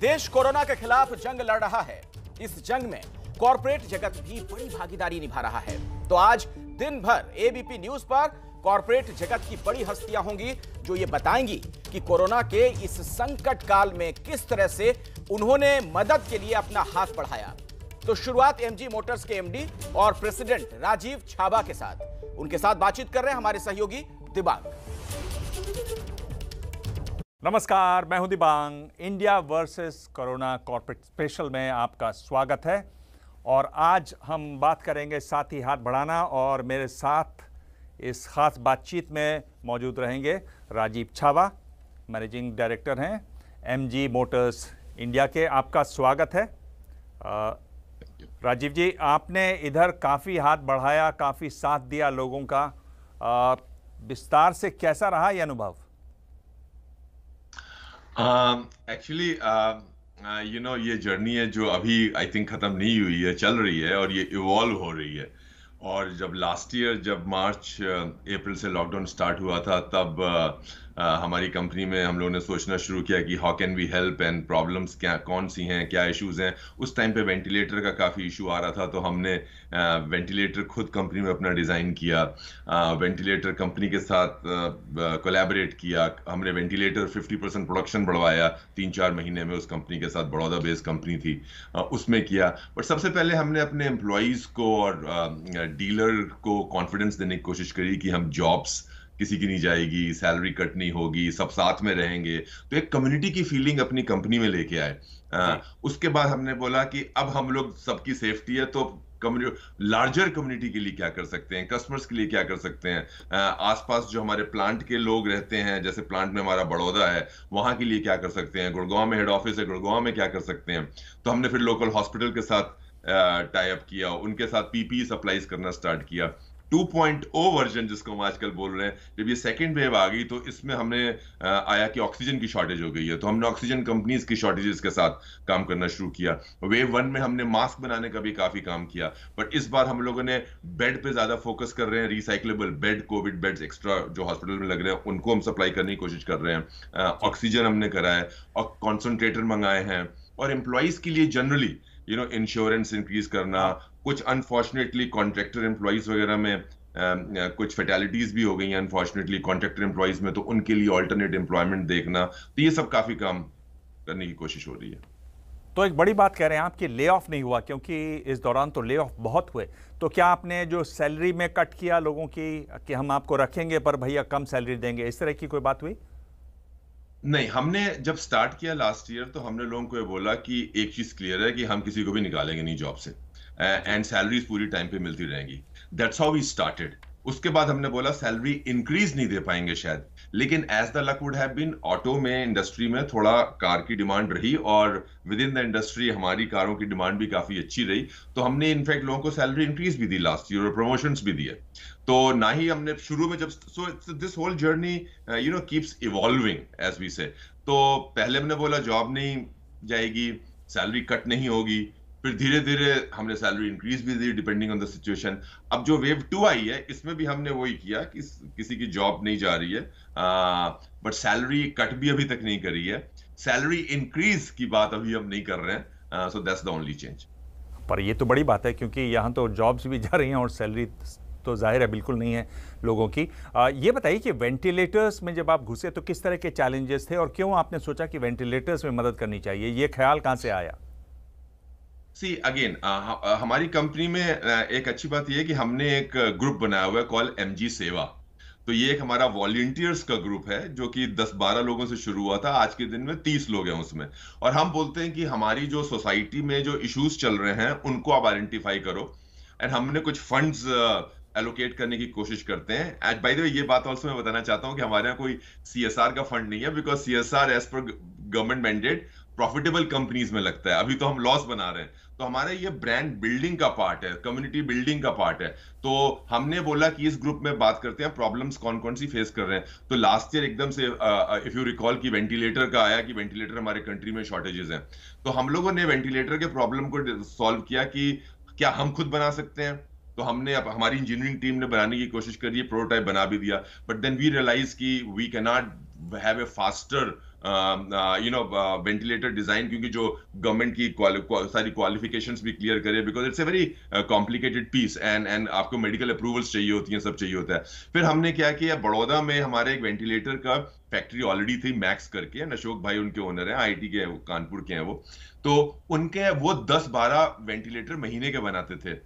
देश कोरोना के खिलाफ जंग लड़ रहा है इस जंग में कॉरपोरेट जगत भी बड़ी भागीदारी निभा रहा है तो आज दिन भर एबीपी न्यूज पर कॉरपोरेट जगत की बड़ी हस्तियां होंगी जो ये बताएंगी कि कोरोना के इस संकट काल में किस तरह से उन्होंने मदद के लिए अपना हाथ बढ़ाया तो शुरुआत एमजी मोटर्स के एमडी और प्रेसिडेंट राजीव छाबा के साथ उनके साथ बातचीत कर रहे हैं हमारे सहयोगी दिबांग नमस्कार मैं हूं Dibang India versus corona corporate special में आपका स्वागत है और आज हम बात करेंगे साथ ही हाथ बढ़ाना और मेरे साथ इस ख़ास बातचीत में मौजूद रहेंगे राजीव छावा मैनेजिंग डायरेक्टर हैं एमजी मोटर्स इंडिया के आपका स्वागत है आ, राजीव जी आपने इधर काफ़ी हाथ बढ़ाया काफ़ी साथ दिया लोगों का विस्तार से कैसा रहा ये अनुभव एक्चुअली यू नो ये जर्नी है जो अभी आई थिंक ख़त्म नहीं हुई है चल रही है और ये इवॉल्व हो रही है और जब लास्ट ईयर जब मार्च अप्रैल uh, से लॉकडाउन स्टार्ट हुआ था तब uh, हमारी कंपनी में हम लोगों ने सोचना शुरू किया कि how can we help and problems क्या कौन सी हैं क्या इश्यूज हैं उस टाइम पे वेंटिलेटर का काफ़ी इशू आ रहा था तो हमने वेंटिलेटर खुद कंपनी में अपना डिज़ाइन किया वेंटिलेटर कंपनी के साथ कोलेबरेट किया हमने वेंटिलेटर 50 परसेंट प्रोडक्शन बढ़वाया तीन चार महीने में उस कंपनी के साथ बड़ौदा बेस्ड कंपनी थी उसमें किया बट सबसे पहले हमने अपने एम्प्लॉयज़ को और डीलर को कॉन्फिडेंस देने की कोशिश करी कि हम जॉब्स किसी की नहीं जाएगी सैलरी कट नहीं होगी सब साथ में रहेंगे तो एक कम्युनिटी की फीलिंग अपनी कंपनी में लेके आए आ, हाँ, उसके बाद हमने बोला कि अब हम लोग सबकी सेफ्टी है तो लार्जर कम्युनिटी के लिए क्या कर सकते हैं कस्टमर्स के लिए क्या कर सकते हैं हाँ, आसपास जो हमारे प्लांट के लोग रहते हैं जैसे प्लांट में हमारा बड़ौदा है वहां के लिए क्या कर सकते हैं गुड़गांव में हेड ऑफिस है गुड़गांव में क्या कर सकते हैं तो हमने फिर लोकल हॉस्पिटल के साथ टाई अप किया उनके साथ पीपी सप्लाईज e करना स्टार्ट किया 2.0 वर्जन जिसको हम आजकल बोल रहे हैं जब ये सेकेंड वेव आ गई तो इसमें हमने आया कि ऑक्सीजन की शॉर्टेज हो गई है तो हमने ऑक्सीजन कंपनीज की शॉर्टेजेस के साथ काम करना शुरू किया वेव वन में हमने मास्क बनाने का भी काफी काम किया बट इस बार हम लोगों ने बेड पे ज्यादा फोकस कर रहे हैं recyclable bed COVID beds extra जो हॉस्पिटल में लग रहे हैं उनको हम सप्लाई करने की कोशिश कर रहे हैं ऑक्सीजन हमने करा है और कॉन्सेंट्रेटर मंगाए हैं और एम्प्लॉयज के लिए generally you know insurance increase करना कुछ अनफॉर्चुनेटली कॉन्ट्रैक्टर एम्प्लॉयज़ वगैरह में कुछ फैटेलिटीज भी हो गई हैं अनफॉर्चुनेटली कॉन्ट्रैक्टर एम्प्लॉयज में तो उनके लिए ऑल्टरनेट एम्प्लॉयमेंट देखना तो ये सब काफ़ी काम करने की कोशिश हो रही है तो एक बड़ी बात कह रहे हैं आप कि ले ऑफ नहीं हुआ क्योंकि इस दौरान तो ले ऑफ बहुत हुए तो क्या आपने जो सैलरी में कट किया लोगों की कि हम आपको रखेंगे पर भैया कम सैलरी देंगे इस तरह की कोई बात हुई नहीं हमने जब स्टार्ट किया लास्ट ईयर तो हमने लोगों को ये बोला कि एक चीज़ क्लियर है कि हम किसी को भी निकालेंगे नहीं जॉब से एंड uh, सैलरीज पूरी टाइम पे मिलती रहेंगी दैट्स हाउ वी स्टार्टेड उसके बाद हमने बोला सैलरी इंक्रीज नहीं दे पाएंगे शायद लेकिन as the luck would have been auto में इंडस्ट्री में थोड़ा कार की डिमांड रही और विद इन द इंडस्ट्री हमारी कारों की डिमांड भी काफी अच्छी रही तो हमने इनफैक्ट लोगों को सैलरी इंक्रीज भी दी लास्ट ईयर और प्रमोशन भी दिए तो ना ही हमने शुरू में जब so this whole journey you know keeps evolving as we say तो पहले हमने बोला जॉब नहीं जाएगी सैलरी कट नहीं होगी फिर धीरे धीरे हमने सैलरी इंक्रीज भी दी डिपेंडिंग ऑन द सिचुएशन अब जो वेव टू आई है इसमें भी हमने वही किया कि किसी की जॉब नहीं जा रही है बट सैलरी कट भी अभी तक नहीं करी है सैलरी इंक्रीज की बात अभी हम नहीं कर रहे हैं so that's the only change पर ये तो बड़ी बात है क्योंकि यहाँ तो जॉब्स भी जा रही हैं और सैलरी तो जाहिर है बिल्कुल नहीं है लोगों की आ, ये बताइए कि वेंटिलेटर्स में जब आप घुसे तो किस तरह के चैलेंजेस थे और क्यों आपने सोचा कि वेंटिलेटर्स में मदद करनी चाहिए ये ख्याल कहाँ से आया सी अगेन uh, uh, हमारी कंपनी में uh, एक अच्छी बात यह है कि हमने एक ग्रुप बनाया हुआ है कॉल एम सेवा तो ये एक हमारा वॉलंटियर्स का ग्रुप है जो कि 10-12 लोगों से शुरू हुआ था आज के दिन में 30 लोग हैं उसमें और हम बोलते हैं कि हमारी जो सोसाइटी में जो इश्यूज चल रहे हैं उनको आप आइडेंटिफाई करो एंड हमने कुछ फंड्स एलोकेट करने की कोशिश करते हैं एंड बाय द वे ये बात ऑल्सो मैं बताना चाहता हूँ कि हमारे यहाँ कोई सी का फंड नहीं है because C S R as पर गवर्नमेंट मैंडेट प्रॉफिटेबल कंपनीज में लगता है अभी तो हम लॉस बना रहे हैं तो हमारे ये ब्रांड बिल्डिंग का पार्ट है कम्युनिटी बिल्डिंग का पार्ट है तो हमने बोला कि इस ग्रुप में बात करते हैं प्रॉब्लम्स कौन कौन सी फेस कर रहे हैं तो लास्ट ईयर एकदम से इफ यू रिकॉल कि वेंटिलेटर का आया कि वेंटिलेटर हमारे कंट्री में शॉर्टेजेस हैं तो हम लोगों ने वेंटिलेटर के प्रॉब्लम को सॉल्व किया कि क्या हम खुद बना सकते हैं तो हमने अब हमारी इंजीनियरिंग टीम ने बनाने की कोशिश करी प्रोटोटाइप बना भी दिया बट देन वी रियलाइज की we cannot have a faster you know ventilator design क्योंकि जो गवर्नमेंट की क्वालि, सारी क्वालिफिकेशंस भी क्लियर करे because it's a very complicated piece and and आपको मेडिकल अप्रूवल्स चाहिए होती हैं सब चाहिए होता है फिर हमने क्या किया बड़ौदा में हमारे एक वेंटिलेटर का फैक्ट्री ऑलरेडी थी मैक्स करके अशोक भाई उनके ओनर हैं आईटी के कानपुर के हैं वो तो उनके वो दस बारह वेंटिलेटर महीने के बनाते थे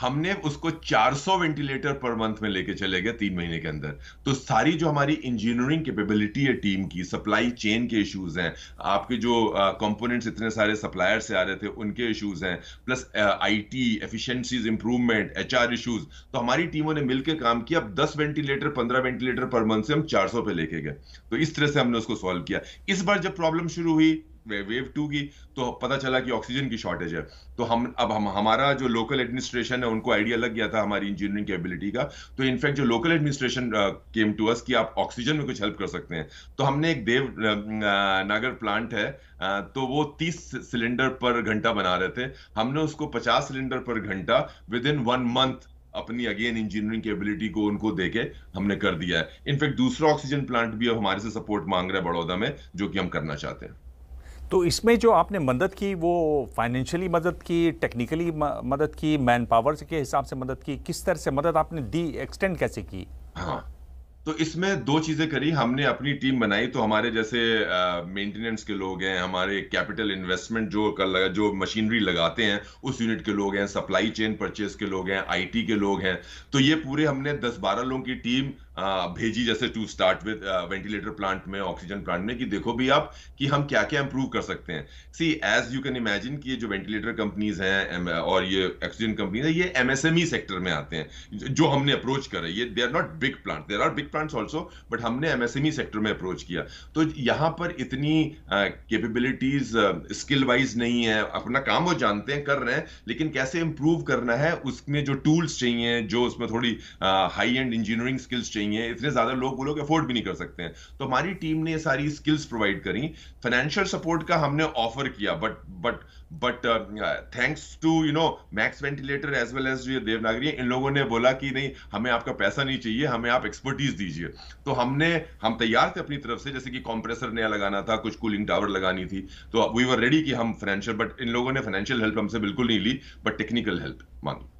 हमने उसको 400 वेंटिलेटर पर मंथ में लेके चले गए तीन महीने के अंदर तो सारी जो हमारी इंजीनियरिंग कैपेबिलिटी है टीम की सप्लाई चेन के इश्यूज हैं आपके जो कंपोनेंट्स uh, इतने सारे सप्लायर से आ रहे थे उनके इश्यूज हैं plus IT efficiencies improvement HR issues तो हमारी टीमों ने मिलकर काम किया अब दस वेंटिलेटर पंद्रह वेंटिलेटर पर मंथ से हम चार पे लेके गए तो इस तरह से हमने उसको सॉल्व किया इस बार जब प्रॉब्लम शुरू हुई वेव टू की तो पता चला कि ऑक्सीजन की शॉर्टेज है तो हम अब हम हमारा जो लोकल एडमिनिस्ट्रेशन है उनको आइडिया लग गया था हमारी इंजीनियरिंग कैपेबिलिटी का तो इनफैक्ट जो local administration came to us कि आप ऑक्सीजन में कुछ हेल्प कर सकते हैं तो हमने एक देव नागर प्लांट है तो वो तीस सिलेंडर पर घंटा बना रहे थे हमने उसको पचास सिलेंडर पर घंटा विद इन वन मंथ अपनी अगेन इंजीनियरिंग कैपेबिलिटी को उनको देके हमने कर दिया है इनफैक्ट दूसरा ऑक्सीजन प्लांट भी अब हमारे से सपोर्ट मांग रहा है बड़ौदा में जो कि हम करना चाहते हैं तो इसमें जो आपने मदद की वो फाइनेंशियली मदद की टेक्निकली मदद की मैन पावर के हिसाब से मदद की किस तरह से मदद आपने दी एक्सटेंड कैसे की हाँ तो इसमें दो चीजें करी हमने अपनी टीम बनाई तो हमारे जैसे मेंटेनेंस के लोग हैं हमारे कैपिटल इन्वेस्टमेंट जो कर लगा जो मशीनरी लगाते हैं उस यूनिट के लोग हैं सप्लाई चेन परचेज के लोग हैं आईटी के लोग हैं तो ये पूरे हमने 10-12 लोगों की टीम आ, भेजी जैसे to start with ventilator plant में ऑक्सीजन प्लांट में कि देखो भी आप कि हम क्या क्या इंप्रूव कर सकते हैं see as you can imagine कि ये जो वेंटिलेटर कंपनीज हैं और ये ऑक्सीजन कंपनीज है ये एमएसएमई सेक्टर e में आते हैं जो हमने अप्रोच करे ये they are not big plant there are big plants also but हमने एमएसएमई सेक्टर e में अप्रोच किया तो यहाँ पर इतनी कैपेबिलिटीज स्किल वाइज नहीं है अपना काम वो जानते हैं कर रहे हैं लेकिन कैसे इम्प्रूव करना है उसमें जो टूल्स चाहिए जो उसमें थोड़ी हाई एंड इंजीनियरिंग स्किल्स चाहिए इतने ज़्यादा लोग वो लोग अफोर्ड भी नहीं कर सकते हैं तो हमारी टीम ने सारी स्किल्स प्रोवाइड करी फाइनेंशियल सपोर्ट का हमने ऑफर किया but but but thanks to you know Max ventilator as well as Devanagari इन लोगों ने बोला कि नहीं हमें आपका पैसा नहीं चाहिए हमें आप एक्सपर्टीज दी दीजिए तो हमने हम तैयार थे अपनी तरफ से जैसे कि कॉम्प्रेसर नया लगाना था कुछ कूलिंग टावर लगानी थी तो वी वर रेडी कि हम फाइनेंशियल बट इन लोगों ने फाइनेंशियल हेल्प हमसे बिल्कुल नहीं ली बट टेक्निकल हेल्प मांगी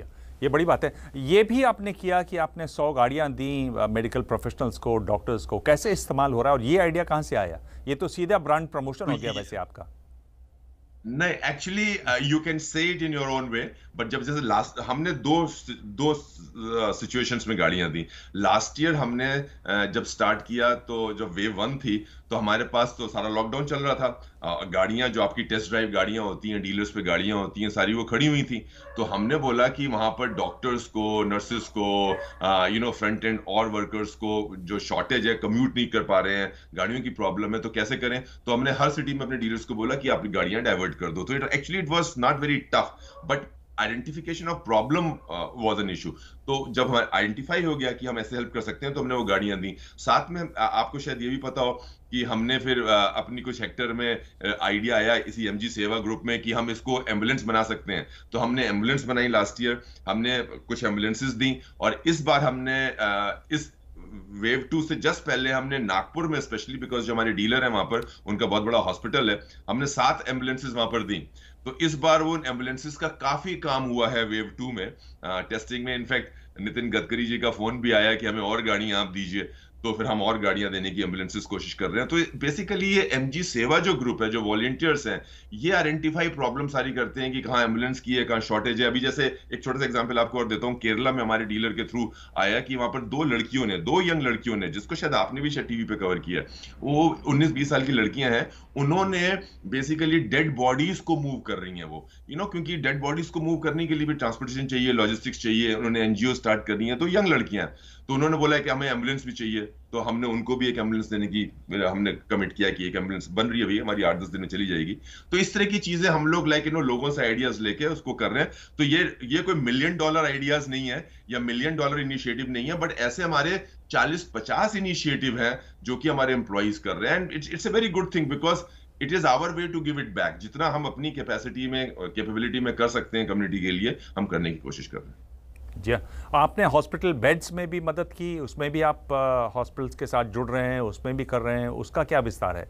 हाँ, ये बड़ी बात है ये भी आपने किया कि आपने सौ गाड़ियां दी मेडिकल प्रोफेशनल्स को डॉक्टर्स को कैसे इस्तेमाल हो रहा है और ये आइडिया कहां से आया ये तो सीधा ब्रांड प्रमोशन हो गया वैसे आपका नहीं actually you can say it in your own way but जब जैसे लास्ट हमने दो दो सिचुएशंस uh, में गाड़ियां दी लास्ट ईयर हमने uh, जब स्टार्ट किया तो जब वेव वन थी तो हमारे पास तो सारा लॉकडाउन चल रहा था गाड़ियां जो आपकी टेस्ट ड्राइव गाड़ियां होती हैं डीलर्स पे गाड़ियां होती हैं सारी वो खड़ी हुई थी तो हमने बोला कि वहां पर डॉक्टर्स को नर्सेस को यू नो फ्रंट एंड और वर्कर्स को जो शॉर्टेज है कम्यूट नहीं कर पा रहे हैं गाड़ियों की प्रॉब्लम है तो कैसे करें तो हमने हर सिटी में अपने डीलर्स को बोला कि आप गाड़ियां डाइवर्ट कर दो तो it actually it was not very tough but identification of problem was an issue तो जब हम आइडेंटिफाई हो गया कि हम ऐसे हेल्प कर सकते हैं तो हमने वो गाड़ियां दी साथ में आपको शायद ये भी पता हो कि हमने फिर अपनी कुछ हेक्टर में आइडिया आया इसी एमजी सेवा ग्रुप में कि हम इसको एम्बुलेंस बना सकते हैं तो हमने एम्बुलेंस बनाई लास्ट ईयर हमने कुछ एम्बुलेंसेस दी और इस बार हमने इस वेव टू से जस्ट पहले हमने नागपुर में स्पेशली बिकॉज जो हमारे डीलर है वहां पर उनका बहुत बड़ा हॉस्पिटल है हमने सात एम्बुलेंसेज वहां पर दी तो इस बार वो एम्बुलेंसेज का काफी काम हुआ है वेव टू में आ, टेस्टिंग में इनफैक्ट नितिन गडकरी जी का फोन भी आया कि हमें और गाड़ी आप दीजिए तो फिर हम और गाड़ियां देने की एम्बुलेंसेज कोशिश कर रहे हैं तो बेसिकली ये एम सेवा जो ग्रुप है जो वॉल्टियर्स हैं ये आइडेंटिफाई प्रॉब्लम सारी करते हैं कि कहाँ एम्बुलेंस की है कहाँ शॉर्टेज है अभी जैसे एक छोटा सा एग्जाम्पल आपको और देता हूँ केरला में हमारे डीलर के थ्रू आया कि वहां पर दो लड़कियों ने दो यंग लड़कियों ने जिसको शायद आपने भी शायद टीवी पे कवर किया वो उन्नीस बीस साल की लड़कियां हैं उन्होंने बेसिकली डेड बॉडीज को मूव कर रही हैं वो यू you नो know, क्योंकि डेड बॉडीज को मूव करने के लिए भी ट्रांसपोर्टेशन चाहिए लॉजिस्टिक्स चाहिए उन्होंने एनजीओ स्टार्ट करनी है तो यंग लड़कियां तो उन्होंने बोला कि हमें एम्बुलेंस भी चाहिए तो हमने उनको भी एक एम्बुलेंस देने की हमने कमिट किया कि एक एम्बुलेंस बन रही है भैया हमारी आठ दस दिन में चली जाएगी तो इस तरह की चीजें हम लोग लाइक इन लोगों से आइडियाज लेके उसको कर रहे हैं तो ये ये कोई मिलियन डॉलर आइडियाज नहीं है या मिलियन डॉलर इनिशिएटिव नहीं है बट ऐसे हमारे चालीस पचास इनिशिएटिव है जो कि हमारे एम्प्लॉयज कर रहे हैं and it's a very good thing because it is our way to give it back जितना हम अपनी कैपेसिटी में कैपेबिलिटी में कर सकते हैं कम्युनिटी के लिए हम करने की कोशिश कर रहे हैं जी हाँ। आपने हॉस्पिटल बेड्स में भी मदद की उसमें भी आप हॉस्पिटल्स के साथ जुड़ रहे हैं उसमें भी कर रहे हैं उसका क्या विस्तार है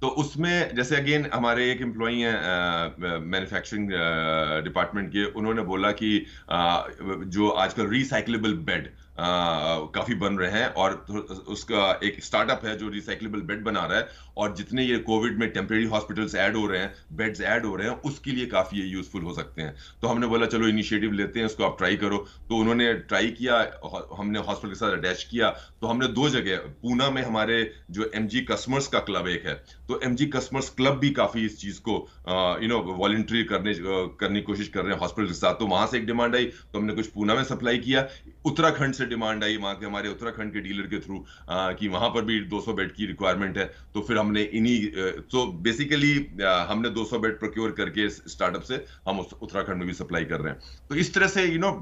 तो उसमें जैसे अगेन हमारे एक एम्प्लॉई हैं मैन्युफैक्चरिंग डिपार्टमेंट के उन्होंने बोला कि आ, जो आजकल रिसाइकलेबल बेड काफी बन रहे हैं और तो, उसका एक स्टार्टअप है जो रिसाइकलेबल बेड बना रहा है और जितने ये कोविड में टेम्परेरी हॉस्पिटल्स ऐड हो रहे हैं बेड्स ऐड हो रहे हैं उसके लिए काफी ये यूजफुल हो सकते हैं तो हमने बोला चलो इनिशिएटिव लेते हैं उसको आप ट्राई करो तो उन्होंने ट्राई किया हमने हॉस्पिटल के साथ अटैच किया तो हमने दो जगह पूना में हमारे जो एम कस्टमर्स का क्लब एक है तो एम कस्टमर्स क्लब भी काफी इस चीज को यू नो वॉल्ट्री करने करने की कोशिश कर रहे हैं हॉस्पिटल के साथ तो वहां से एक डिमांड आई तो हमने कुछ पूना में सप्लाई किया उत्तराखंड से से डिमांड आई वहां के हमारे उत्तराखंड के डीलर के थ्रू कि वहां पर भी 200 बेड की रिक्वायरमेंट है तो फिर हमने इन्हीं तो बेसिकली हमने 200 बेड प्रोक्योर करके स्टार्टअप से हम उत्तराखंड में भी सप्लाई कर रहे हैं तो इस तरह से यू नो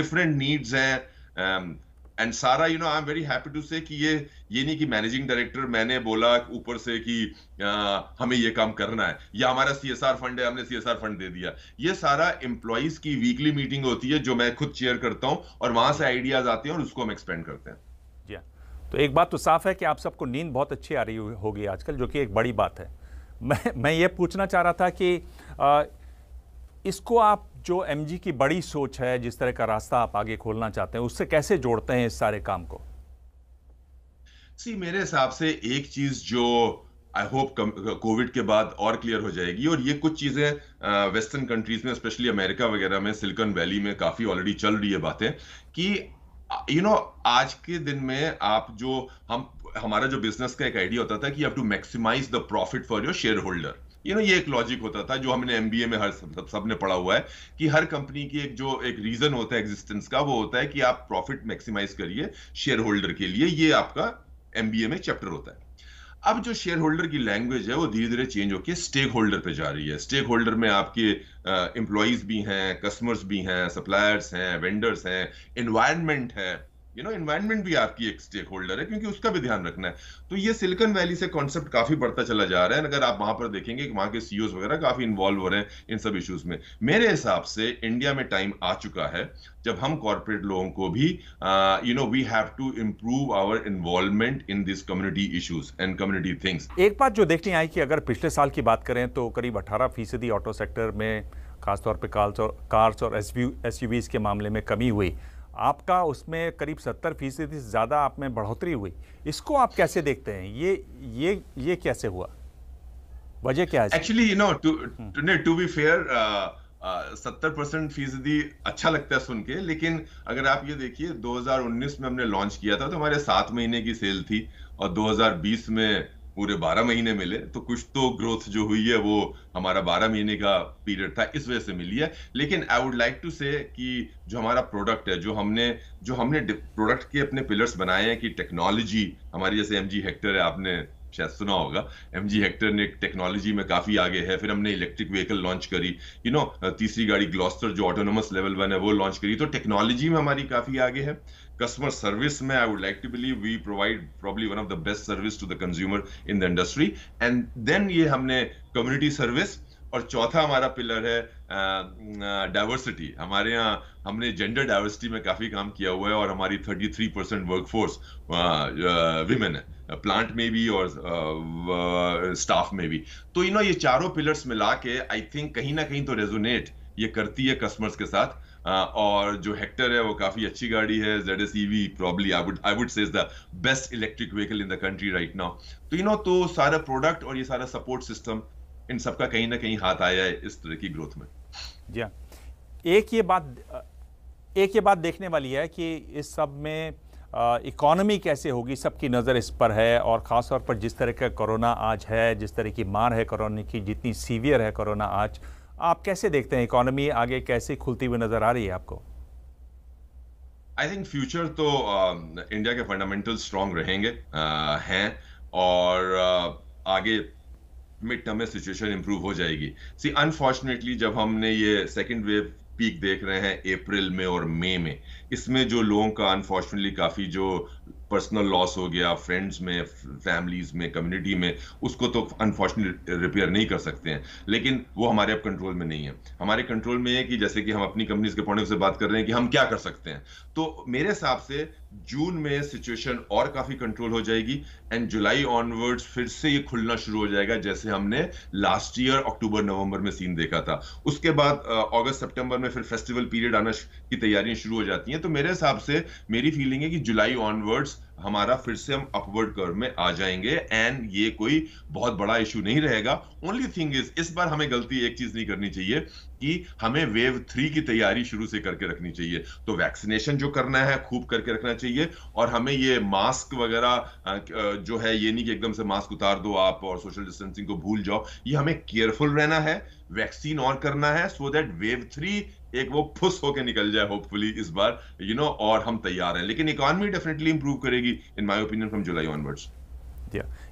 डिफरेंट नीड्स हैं um, एंड सारा you know I am very happy to say कि ये ये नहीं कि मैनेजिंग डायरेक्टर मैंने बोला ऊपर से कि आ, हमें ये काम करना है या हमारा सी फंड है हमने सी फंड दे दिया ये सारा एम्प्लॉयज की वीकली मीटिंग होती है जो मैं खुद चेयर करता हूँ और वहां से आइडियाज आते हैं और उसको हम एक्सपेंड करते हैं जी हाँ। तो एक बात तो साफ है कि आप सबको नींद बहुत अच्छी आ रही होगी आजकल जो कि एक बड़ी बात है मैं मैं ये पूछना चाह रहा था कि आ, इसको आप जो एमजी की बड़ी सोच है जिस तरह का रास्ता आप आगे खोलना चाहते हैं उससे कैसे जोड़ते हैं इस सारे काम को सी मेरे हिसाब से एक चीज जो आई होप कोविड के बाद और क्लियर हो जाएगी और ये कुछ चीज़ें वेस्टर्न कंट्रीज में स्पेशली अमेरिका वगैरह में सिलिकॉन वैली में काफ़ी ऑलरेडी चल रही है बातें कि यू you नो know, आज के दिन में आप जो हम हमारा जो बिजनेस का एक आइडिया होता था कि you have to maximise the profit for your shareholder you know ये एक लॉजिक होता था जो हमने एमबीए में हर सब, सबने पढ़ा हुआ है कि हर कंपनी की एक जो एक रीजन होता है एग्जिस्टेंस का वो होता है कि आप प्रॉफिट मैक्सिमाइज करिए शेयर होल्डर के लिए ये आपका एमबीए में चैप्टर होता है अब जो शेयर होल्डर की लैंग्वेज है वो धीरे धीरे चेंज होकर स्टेक होल्डर पे जा रही है स्टेक होल्डर में आपके एम्प्लॉयज भी हैं कस्टमर्स भी हैं सप्लायर्स हैं वेंडर्स हैं इन्वायरमेंट है यू नो एनवायरमेंट भी आपकी एक स्टेक होल्डर है क्योंकि उसका भी ध्यान रखना है तो ये सिलिकॉन वैली से कॉन्सेप्ट काफी बढ़ता चला जा रहा है अगर आप वहां पर देखेंगे कि वहां के सीईओ e वगैरह काफी इन्वॉल्व हो रहे हैं इन सब इश्यूज में मेरे हिसाब से इंडिया में टाइम आ चुका है जब हम कॉरपोरेट लोगों को भी you know we have to improve our involvement in this community issues and community things एक बात जो देखने आई कि अगर पिछले साल की बात करें तो करीब अठारह फीसदी ऑटो सेक्टर में खासतौर पर कार्स और एस यू के मामले में कमी हुई आपका उसमें करीब सत्तर फीसदी से ज़्यादा आप में बढ़ोतरी हुई इसको आप कैसे देखते हैं ये ये ये कैसे हुआ वजह क्या है actually you know to be fair सत्तर परसेंट फीसदी अच्छा लगता है सुन के लेकिन अगर आप ये देखिए 2019 में हमने लॉन्च किया था तो हमारे सात महीने की सेल थी और 2020 में पूरे बारह महीने मिले तो कुछ तो ग्रोथ जो हुई है वो हमारा बारह महीने का पीरियड था इस वजह से मिली है लेकिन आई वुड लाइक टू से कि जो हमारा प्रोडक्ट है जो हमने जो हमने प्रोडक्ट के अपने पिलर्स बनाए हैं कि टेक्नोलॉजी हमारी जैसे एम जी हेक्टर है आपने शायद सुना होगा एम जी हेक्टर ने टेक्नोलॉजी में काफी आगे है फिर हमने इलेक्ट्रिक व्हीकल लॉन्च करी यू you नो know, तीसरी गाड़ी ग्लॉस्टर जो ऑटोनोमस लेवल वन है वो लॉन्च करी तो टेक्नोलॉजी में हमारी काफी आगे है कस्टमर सर्विस में I would like to believe we provide probably one of the best service to the consumer in the industry and then ये हमने कम्युनिटी सर्विस और चौथा हमारा पिलर है डाइवर्सिटी हमारे यहाँ हमने जेंडर डाइवर्सिटी में काफ़ी काम किया हुआ है और हमारी 33 परसेंट वर्क फोर्स विमेन है प्लांट में भी और स्टाफ में भी तो यू नो ये चारों पिलर्स मिला के आई थिंक कहीं ना कहीं तो रेजोनेट ये करती है कस्टमर्स के साथ और जो हेक्टर है वो काफी अच्छी गाड़ी है Z S E V probably I would I would say the best electric vehicle in the country right now तो यू नो तो सारा प्रोडक्ट और ये सारा सपोर्ट सिस्टम इन सबका कहीं ना कहीं हाथ आया है इस तरह की ग्रोथ में जी हाँ। एक ये बात एक ये बात देखने वाली है कि इस सब में इकॉनमी कैसे होगी सबकी नज़र इस पर है और ख़ास तौर पर जिस तरह का कोरोना आज है जिस तरह की मार है कोरोना की जितनी सीवियर है कोरोना आज आप कैसे देखते हैं इकोनॉमी आगे कैसे खुलती हुई नज़र आ रही है आपको आई थिंक फ्यूचर तो इंडिया के फंडामेंटल स्ट्रांग रहेंगे uh, हैं और uh, आगे मिड टर्म में सिचुएशन इंप्रूव हो जाएगी सी अनफॉर्चुनेटली जब हमने ये सेकेंड वेव पीक देख रहे हैं अप्रैल में और मई में इसमें जो लोगों का अनफॉर्चुनेटली काफ़ी जो पर्सनल लॉस हो गया फ्रेंड्स में फैमिलीज में कम्युनिटी में उसको तो अनफॉर्चुनेट रिपेयर नहीं कर सकते हैं लेकिन वो हमारे अब कंट्रोल में नहीं है हमारे कंट्रोल में है कि जैसे कि हम अपनी कंपनीज के पॉइंट से बात कर रहे हैं कि हम क्या कर सकते हैं तो मेरे हिसाब से जून में सिचुएशन और काफी कंट्रोल हो जाएगी एंड जुलाई ऑनवर्ड्स फिर से ये खुलना शुरू हो जाएगा जैसे हमने लास्ट ईयर अक्टूबर नवंबर में सीन देखा था उसके बाद अगस्त सितंबर में फिर फेस्टिवल पीरियड आना की तैयारियां शुरू हो जाती हैं तो मेरे हिसाब से मेरी फीलिंग है कि जुलाई ऑनवर्ड्स हमारा फिर से हम अपवर्ड कर में आ जाएंगे एंड ये कोई बहुत बड़ा इशू नहीं रहेगा ओनली थिंग इज इस बार हमें गलती एक चीज नहीं करनी चाहिए कि हमें वेव थ्री की तैयारी शुरू से करके रखनी चाहिए तो वैक्सीनेशन जो करना है खूब करके रखना चाहिए और हमें ये मास्क वगैरह जो है ये नहीं कि एकदम से मास्क उतार दो आप और सोशल डिस्टेंसिंग को भूल जाओ ये हमें केयरफुल रहना है वैक्सीन और करना है सो दैट वेव थ्री एक वो फुस होकर निकल जाए होपफुली इस बार यू you नो know, और हम तैयार हैं लेकिन इकॉनमी डेफिनेटली इंप्रूव करेगी in my opinion from July onwards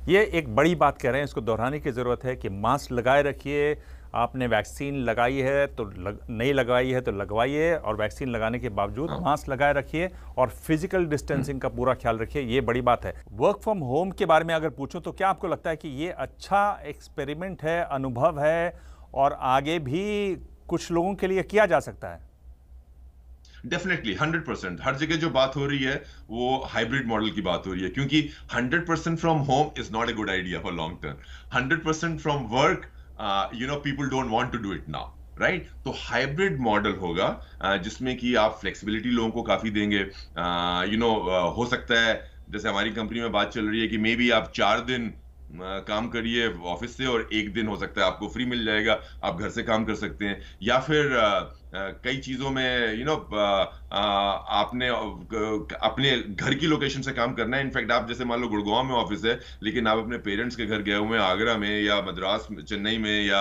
ये एक बड़ी बात कह रहे हैं इसको दोहराने की ज़रूरत है कि मास्क लगाए रखिए आपने वैक्सीन लगाई है तो लग, नहीं लगाई है तो लगवाइए और वैक्सीन लगाने के बावजूद मास्क हाँ। लगाए रखिए और फिजिकल डिस्टेंसिंग का पूरा ख्याल रखिए ये बड़ी बात है वर्क फ्रॉम होम के बारे में अगर पूछूं तो क्या आपको लगता है कि ये अच्छा एक्सपेरिमेंट है अनुभव है और आगे भी कुछ लोगों के लिए किया जा सकता है डेफिनेटली हंड्रेड परसेंट हर जगह जो बात हो रही है वो हाइब्रिड मॉडल की बात हो रही है क्योंकि hundred percent from home is not a good idea for long term hundred percent from work you know people don't want to do it now right तो हाइब्रिड मॉडल होगा uh, जिसमें कि आप फ्लेक्सिबिलिटी लोगों को काफी देंगे you uh, know you know, uh, हो सकता है जैसे हमारी कंपनी में बात चल रही है कि मे बी आप चार दिन काम करिए ऑफिस से और एक दिन हो सकता है आपको फ्री मिल जाएगा आप घर से काम कर सकते हैं या फिर आ, आ, कई चीज़ों में यू नो आपने अपने घर की लोकेशन से काम करना है इनफैक्ट आप जैसे मान लो गुड़गांव में ऑफिस है लेकिन आप अपने पेरेंट्स के घर गए हुए हैं आगरा में या मद्रास चेन्नई में या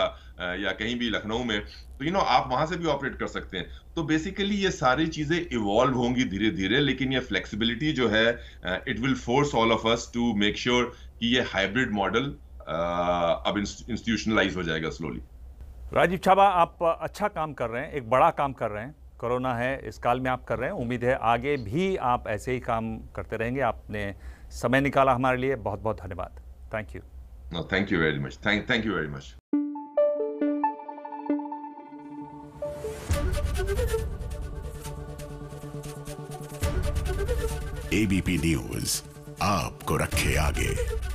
या कहीं भी लखनऊ में तो यू नो आप वहां से भी ऑपरेट कर सकते हैं तो बेसिकली ये सारी चीजें इवॉल्व होंगी धीरे धीरे लेकिन ये फ्लेक्सिबिलिटी जो है it will force all of us to make sure कि ये हाइब्रिड मॉडल अब इंस्टीट्यूशनलाइज हो जाएगा स्लोली राजीव छाबा आप अच्छा काम कर रहे हैं एक बड़ा काम कर रहे हैं कोरोना है इस काल में आप कर रहे हैं उम्मीद है आगे भी आप ऐसे ही काम करते रहेंगे आपने समय निकाला हमारे लिए बहुत बहुत धन्यवाद thank you thank you very much thank thank you very much ABP news आपको रखे आगे